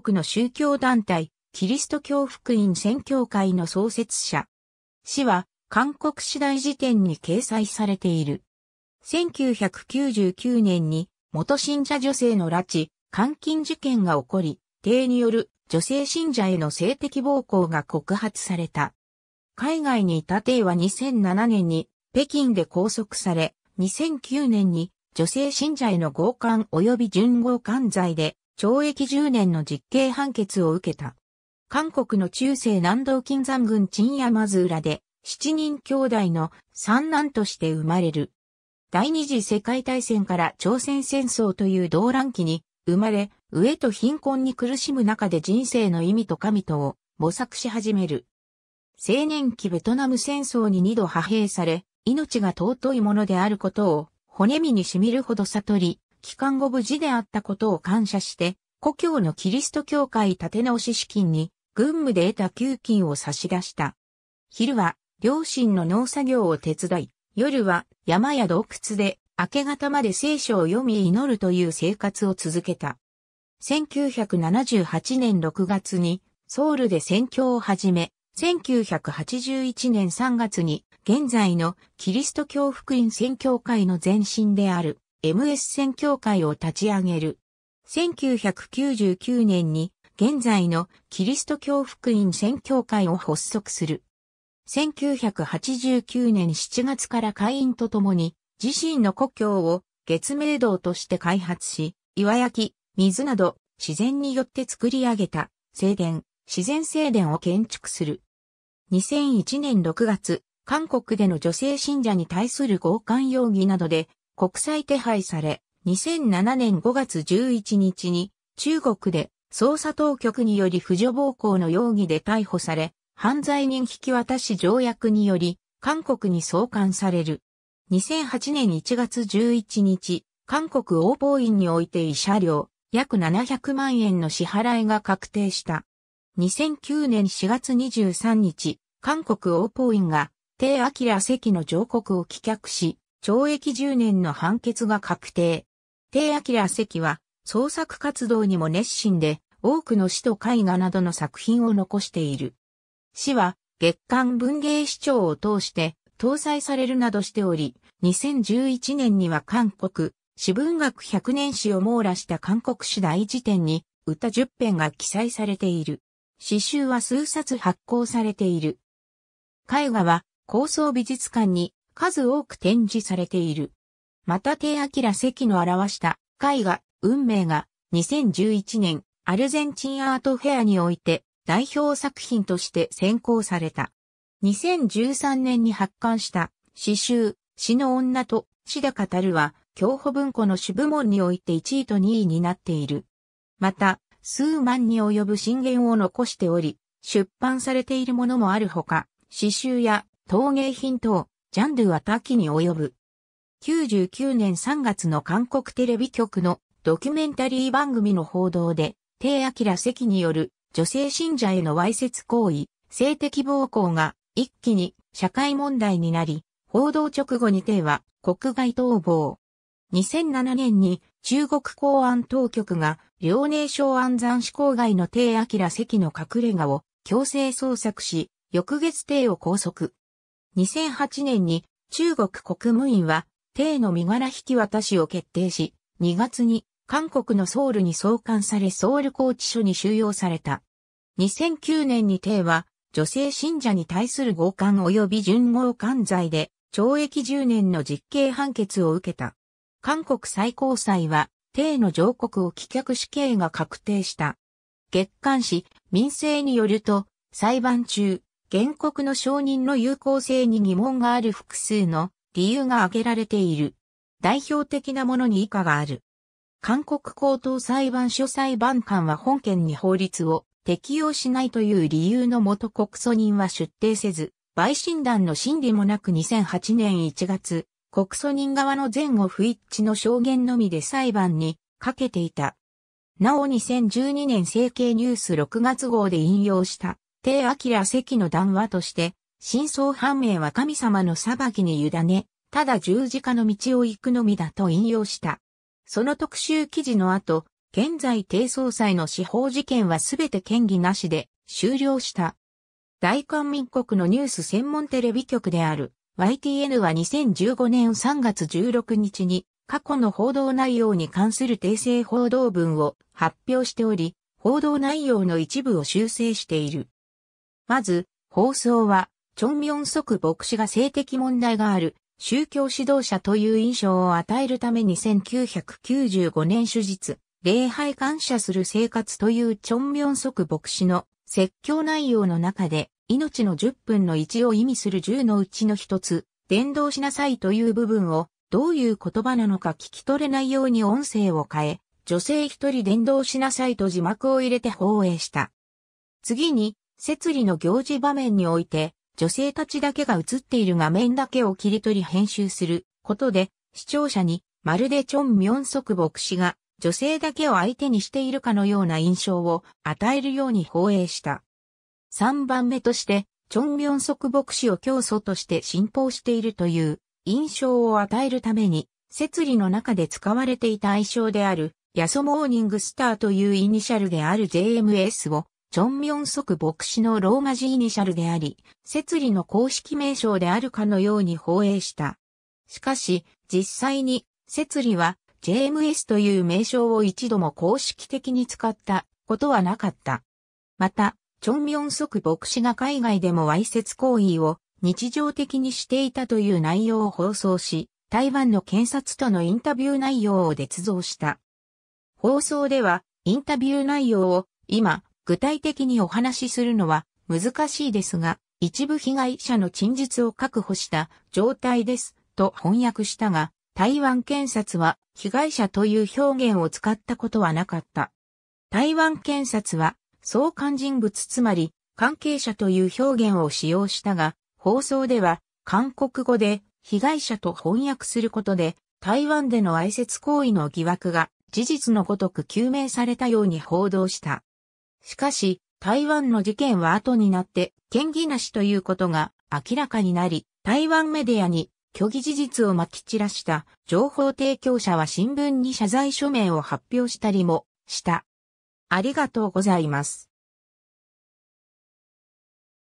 国の宗教団体、キリスト教福音宣教会の創設者。氏は、韓国次第辞典に掲載されている。1999年に、元信者女性の拉致、監禁事件が起こり、帝による女性信者への性的暴行が告発された。海外にいた帝は2007年に北京で拘束され、2009年に女性信者への強姦及び純強姦罪で懲役10年の実刑判決を受けた。韓国の中世南道金山郡鎮山津浦で、七人兄弟の三男として生まれる。第二次世界大戦から朝鮮戦争という動乱期に生まれ、飢えと貧困に苦しむ中で人生の意味と神とを模索し始める。青年期ベトナム戦争に二度派兵され、命が尊いものであることを骨身に染みるほど悟り、帰還後無事であったことを感謝して、故郷のキリスト教会立て直し資金に、軍務で得た給金を差し出した。昼は、両親の農作業を手伝い、夜は山や洞窟で明け方まで聖書を読み祈るという生活を続けた。1978年6月にソウルで宣教を始め、1981年3月に現在のキリスト教福音宣教会の前身である MS 宣教会を立ち上げる。1999年に現在のキリスト教福音宣教会を発足する。1989年7月から会員と共に自身の故郷を月明堂として開発し、岩焼き、水など自然によって作り上げた静殿、自然静殿を建築する。2001年6月、韓国での女性信者に対する強姦容疑などで国際手配され、2007年5月11日に中国で捜査当局により婦女暴行の容疑で逮捕され、犯罪人引き渡し条約により韓国に送還される。2008年1月11日、韓国王法院において医者料約700万円の支払いが確定した。2009年4月23日、韓国王法院が、帝明関の上告を棄却し、懲役10年の判決が確定。帝明関は創作活動にも熱心で多くの詩と絵画などの作品を残している。詩は月刊文芸市長を通して搭載されるなどしており、2011年には韓国、詩文学100年史を網羅した韓国史大辞典に歌10編が記載されている。詩集は数冊発行されている。絵画は高層美術館に数多く展示されている。また手明席の表した絵画、運命が2011年アルゼンチンアートフェアにおいて代表作品として選考された。2013年に発刊した詩集、詩の女と詩で語るは、競歩文庫の主部門において1位と2位になっている。また、数万に及ぶ信玄を残しており、出版されているものもあるほか、詩集や陶芸品等、ジャンルは多岐に及ぶ。99年3月の韓国テレビ局のドキュメンタリー番組の報道で、キ明席による女性信者へのわいせつ行為、性的暴行が一気に社会問題になり、報道直後にイは国外逃亡。2007年に中国公安当局が遼寧省安山市郊外のキ明席の隠れ家を強制捜索し、翌月イを拘束。2008年に中国国務院は、帝の身柄引き渡しを決定し、2月に韓国のソウルに送還されソウル拘置所に収容された。2009年に帝は、女性信者に対する強姦及び順強姦罪で、懲役10年の実刑判決を受けた。韓国最高裁は、帝の上告を棄却死刑が確定した。月刊誌、民政によると、裁判中、原告の承認の有効性に疑問がある複数の理由が挙げられている。代表的なものに以下がある。韓国高等裁判所裁判官は本件に法律を適用しないという理由のもと告訴人は出廷せず、陪審団の審理もなく2008年1月、告訴人側の前後不一致の証言のみで裁判にかけていた。なお2012年整形ニュース6月号で引用した帝明関の談話として、真相判明は神様の裁きに委ね、ただ十字架の道を行くのみだと引用した。その特集記事の後、現在低総裁の司法事件はすべて権疑なしで終了した。大韓民国のニュース専門テレビ局である YTN は2015年3月16日に過去の報道内容に関する訂正報道文を発表しており、報道内容の一部を修正している。まず、放送は、チョンミョンソク牧師が性的問題がある、宗教指導者という印象を与えるために1995年手術、礼拝感謝する生活というチョンミョンソク牧師の説教内容の中で、命の10分の1を意味する10のうちの一つ、伝道しなさいという部分を、どういう言葉なのか聞き取れないように音声を変え、女性一人伝道しなさいと字幕を入れて放映した。次に、設理の行事場面において、女性たちだけが映っている画面だけを切り取り編集することで、視聴者にまるでチョン・ミョンソク牧師が女性だけを相手にしているかのような印象を与えるように放映した。3番目として、チョン・ミョンソク牧師を教祖として信奉しているという印象を与えるために、設理の中で使われていた愛称である、ヤソモーニングスターというイニシャルである JMS をチョンミョンソク牧師のローマ字イニシャルであり、摂理の公式名称であるかのように放映した。しかし、実際に、摂理は JMS という名称を一度も公式的に使ったことはなかった。また、チョンミョンソク牧師が海外でもわいせつ行為を日常的にしていたという内容を放送し、台湾の検察とのインタビュー内容を捏造した。放送では、インタビュー内容を今、具体的にお話しするのは難しいですが、一部被害者の陳述を確保した状態ですと翻訳したが、台湾検察は被害者という表現を使ったことはなかった。台湾検察は相関人物つまり関係者という表現を使用したが、放送では韓国語で被害者と翻訳することで台湾での挨拶行為の疑惑が事実のごとく究明されたように報道した。しかし、台湾の事件は後になって、嫌疑なしということが明らかになり、台湾メディアに虚偽事実を撒き散らした情報提供者は新聞に謝罪書面を発表したりもした。ありがとうございます。